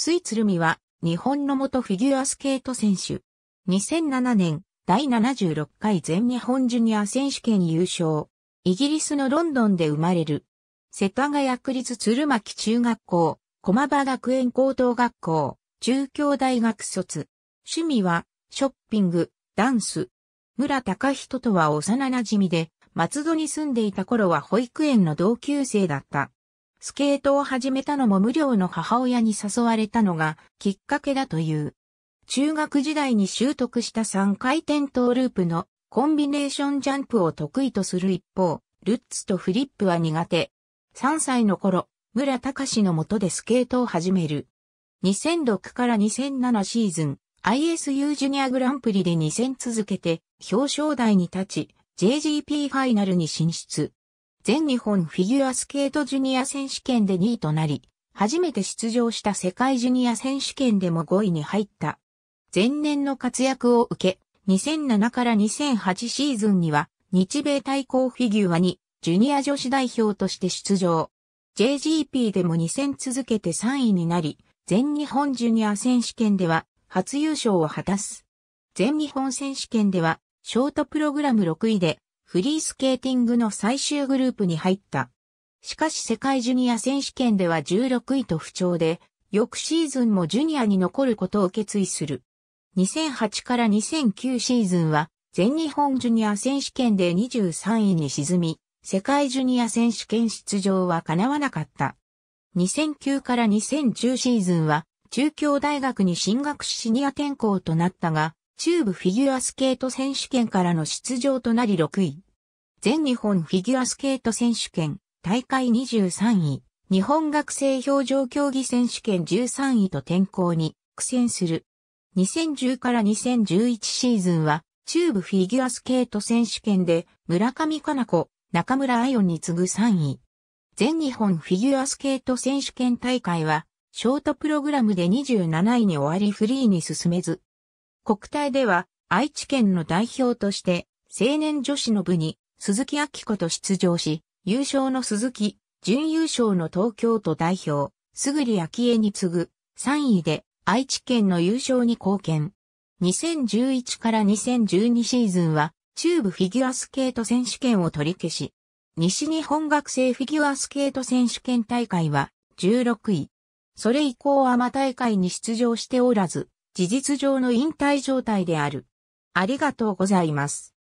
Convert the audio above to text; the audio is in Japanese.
スイツルミは、日本の元フィギュアスケート選手。2007年、第76回全日本ジュニア選手権優勝。イギリスのロンドンで生まれる。世田谷区立鶴巻中学校、駒場学園高等学校、中京大学卒。趣味は、ショッピング、ダンス。村隆人とは幼馴染で、松戸に住んでいた頃は保育園の同級生だった。スケートを始めたのも無料の母親に誘われたのがきっかけだという。中学時代に習得した3回転トーループのコンビネーションジャンプを得意とする一方、ルッツとフリップは苦手。3歳の頃、村隆の下でスケートを始める。2006から2007シーズン、ISU ジュニアグランプリで2戦続けて表彰台に立ち、JGP ファイナルに進出。全日本フィギュアスケートジュニア選手権で2位となり、初めて出場した世界ジュニア選手権でも5位に入った。前年の活躍を受け、2007から2008シーズンには、日米対抗フィギュアに、ジュニア女子代表として出場。JGP でも2戦続けて3位になり、全日本ジュニア選手権では初優勝を果たす。全日本選手権ではショートプログラム6位でフリースケーティングの最終グループに入った。しかし世界ジュニア選手権では16位と不調で、翌シーズンもジュニアに残ることを決意する。2008から2009シーズンは全日本ジュニア選手権で23位に沈み、世界ジュニア選手権出場は叶わなかった。2009から2010シーズンは中京大学に進学しシニア転校となったが、中部フィギュアスケート選手権からの出場となり6位。全日本フィギュアスケート選手権大会23位、日本学生表情競技選手権13位と転校に苦戦する。2010から2011シーズンは中部フィギュアスケート選手権で村上かな子、中村愛音に次ぐ3位。全日本フィギュアスケート選手権大会はショートプログラムで27位に終わりフリーに進めず、国体では愛知県の代表として青年女子の部に鈴木明子と出場し、優勝の鈴木、準優勝の東京都代表、すぐり昭恵に次ぐ3位で愛知県の優勝に貢献。2011から2012シーズンは中部フィギュアスケート選手権を取り消し、西日本学生フィギュアスケート選手権大会は16位。それ以降はま大会に出場しておらず、事実上の引退状態である。ありがとうございます。